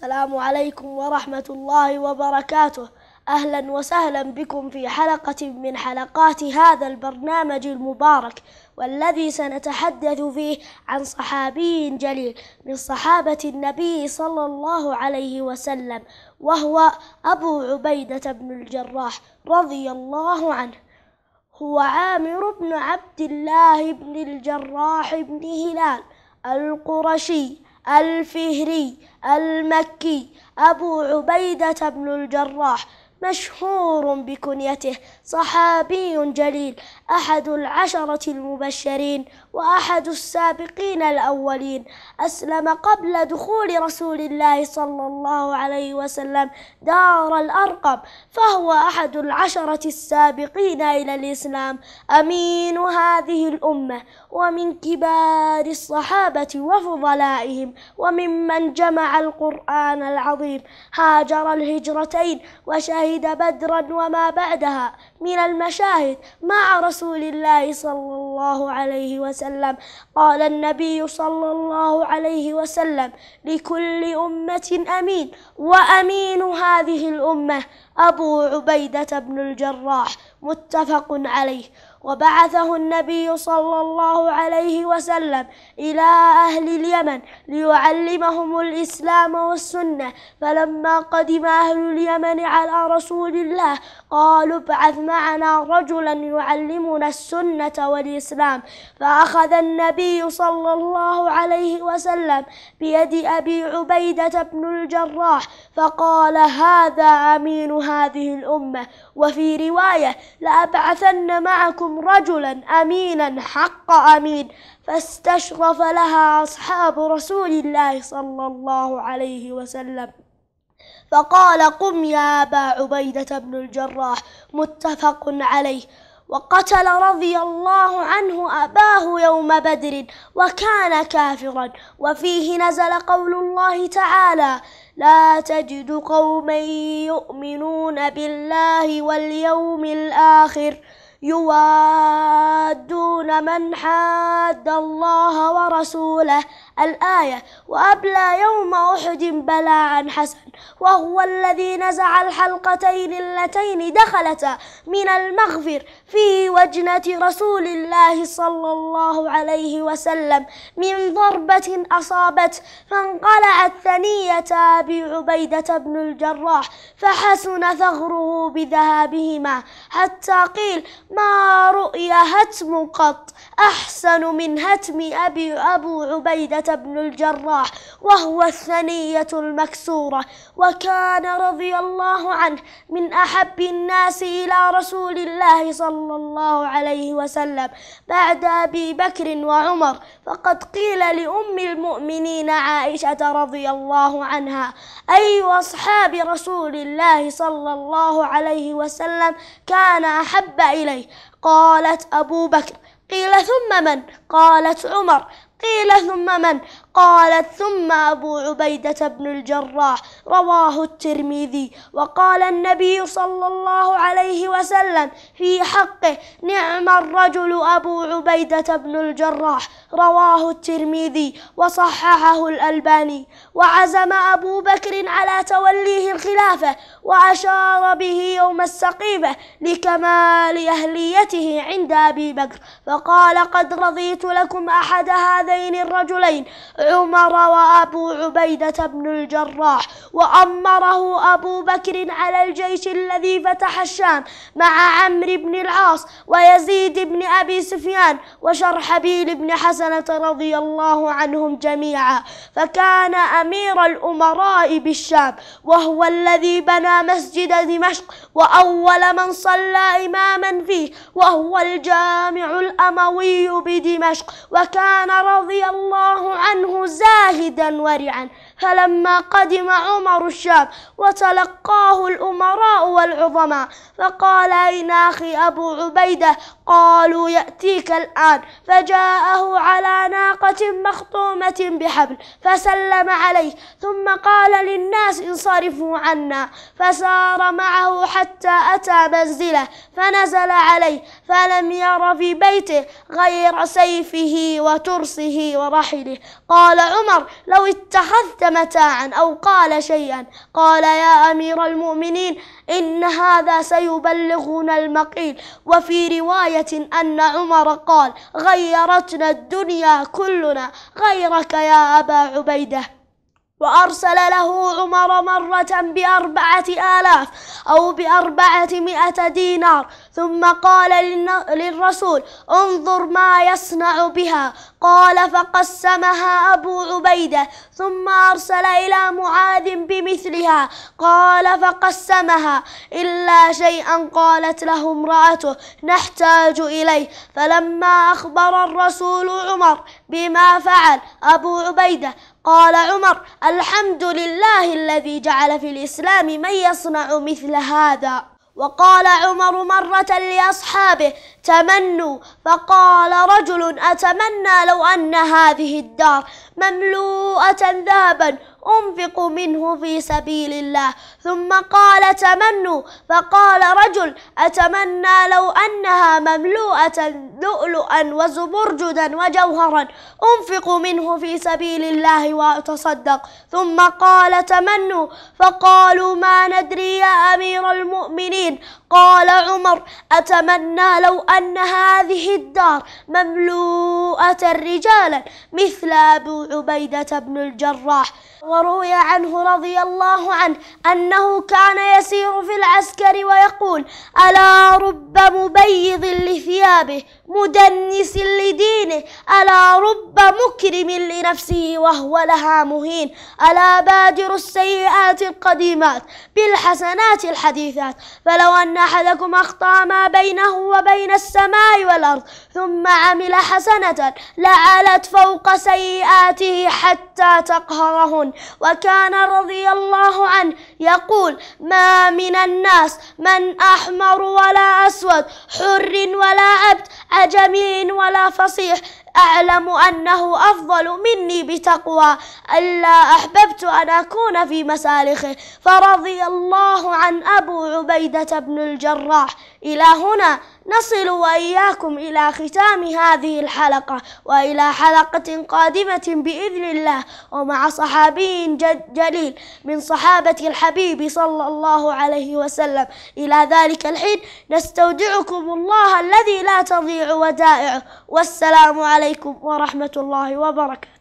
السلام عليكم ورحمة الله وبركاته أهلا وسهلا بكم في حلقة من حلقات هذا البرنامج المبارك والذي سنتحدث فيه عن صحابي جليل من صحابة النبي صلى الله عليه وسلم وهو أبو عبيدة بن الجراح رضي الله عنه هو عامر بن عبد الله بن الجراح بن هلال القرشي الفهري المكي أبو عبيدة بن الجراح مشهور بكنيته صحابي جليل أحد العشرة المبشرين وأحد السابقين الأولين أسلم قبل دخول رسول الله صلى الله عليه وسلم دار الأرقم فهو أحد العشرة السابقين إلى الإسلام أمين هذه الأمة ومن كبار الصحابة وفضلائهم وممن جمع القرآن العظيم هاجر الهجرتين وشهد شهد بدرا وما بعدها من المشاهد مع رسول الله صلى الله عليه وسلم قال النبي صلى الله عليه وسلم لكل أمة أمين وأمين هذه الأمة أبو عبيدة بن الجراح متفق عليه وبعثه النبي صلى الله عليه وسلم إلى أهل اليمن ليعلمهم الإسلام والسنة فلما قدم أهل اليمن على رسول الله قالوا ابعث معنا رجلا يعلمنا السنة والإسلام فأخذ النبي صلى الله عليه وسلم بيد أبي عبيدة بن الجراح فقال هذا أمين هذه الأمة وفي رواية لأبعثن معكم لكم رجلا امينا حق امين فاستشرف لها اصحاب رسول الله صلى الله عليه وسلم فقال قم يا ابا عبيده بن الجراح متفق عليه وقتل رضي الله عنه أباه يوم بدر وكان كافرا وفيه نزل قول الله تعالى لا تجد قوما يؤمنون بالله واليوم الآخر يوادون من حاد الله ورسوله الآية وأبلى يوم أحد بلاء حسن وهو الذي نزع الحلقتين اللتين دخلتا من المغفر في وجنة رسول الله صلى الله عليه وسلم من ضربة أصابت فانقلعت ثنية أبي عبيدة بن الجراح فحسن ثغره بذهابهما حتى قيل ما رؤي هتم قط أحسن من هتم أبي أبو عبيدة بن الجراح وهو الثنية المكسورة وكان رضي الله عنه من أحب الناس إلى رسول الله صلى الله عليه وسلم بعد أبي بكر وعمر فقد قيل لأم المؤمنين عائشة رضي الله عنها أي أصحاب رسول الله صلى الله عليه وسلم كان أحب إليه قالت أبو بكر قيل ثم من قالت عمر قيل ثم من قالت ثم أبو عبيدة بن الجراح رواه الترمذي وقال النبي صلى الله عليه وسلم في حقه نعم الرجل أبو عبيدة بن الجراح رواه الترمذي وصححه الألباني وعزم أبو بكر على توليه الخلافة وأشار به يوم السقيفة لكمال أهليته عند أبي بكر فقال قد رضيت لكم أحد هذين الرجلين عمر وأبو عبيدة بن الجراح وأمره أبو بكر على الجيش الذي فتح الشام مع عمرو بن العاص ويزيد بن أبي سفيان وشرحبيل بن حسنة رضي الله عنهم جميعا فكان أمير الأمراء بالشام وهو الذي بنى مسجد دمشق وأول من صلى إماما فيه وهو الجامع الأموي بدمشق وكان رضي الله عنه منه زاهدا ورعا فلما قدم عمر الشام وتلقاه الأمراء والعظماء فقال أين أخي أبو عبيدة قالوا يأتيك الآن فجاءه على ناقة مخطومة بحبل فسلم عليه ثم قال للناس انصرفوا عنا فسار معه حتى أتى منزله فنزل عليه فلم ير في بيته غير سيفه وترسه ورحله قال عمر لو اتخذت متاعا أو قال شيئا قال يا أمير المؤمنين إن هذا سيبلغنا المقيل وفي رواية أن عمر قال غيرتنا الدنيا كلنا غيرك يا أبا عبيده وأرسل له عمر مرة بأربعة آلاف أو بأربعمائة دينار ثم قال للرسول انظر ما يصنع بها قال فقسمها أبو عبيدة ثم أرسل إلى معاذ بمثلها قال فقسمها إلا شيئا قالت له امرأته نحتاج إليه فلما أخبر الرسول عمر بما فعل أبو عبيدة قال عمر الحمد لله الذي جعل في الإسلام من يصنع مثل هذا وقال عمر مرة لأصحابه تمنوا فقال رجل أتمنى لو أن هذه الدار مملوءة ذهبا أنفق منه في سبيل الله ثم قال تمنوا فقال رجل أتمنى لو أنها مملوءة لؤلؤا وزبرجدا وجوهرا أنفق منه في سبيل الله وأتصدق ثم قال تمنوا فقالوا ما ندري يا أمير المؤمنين قال عمر أتمنى لو أن هذه الدار مملوءة رجالا مثل أبو عبيدة بن الجراح وروي عنه رضي الله عنه أنه كان يسير في العسكر ويقول ألا رب مبيض لثيابه مدنس لدينه ألا رب مكرم لنفسه وهو لها مهين ألا بادر السيئات القديمات بالحسنات الحديثات فلو أن أحدكم أخطأ ما بينه وبين السماء والأرض ثم عمل حسنة لعلت فوق سيئاته حتى تقهرهن وكان رضي الله عنه يقول ما من الناس من أحمر ولا أسود حر ولا عبد أجمي ولا فصيح أعلم أنه أفضل مني بتقوى ألا أحببت أن أكون في مسالخه فرضي الله عن أبو عبيدة بن الجراح إلى هنا نصل وإياكم إلى ختام هذه الحلقة وإلى حلقة قادمة بإذن الله ومع صحابي جليل من صحابة الحبيب صلى الله عليه وسلم إلى ذلك الحين نستودعكم الله الذي لا تضيع ودائعه والسلام عليكم ورحمة الله وبركاته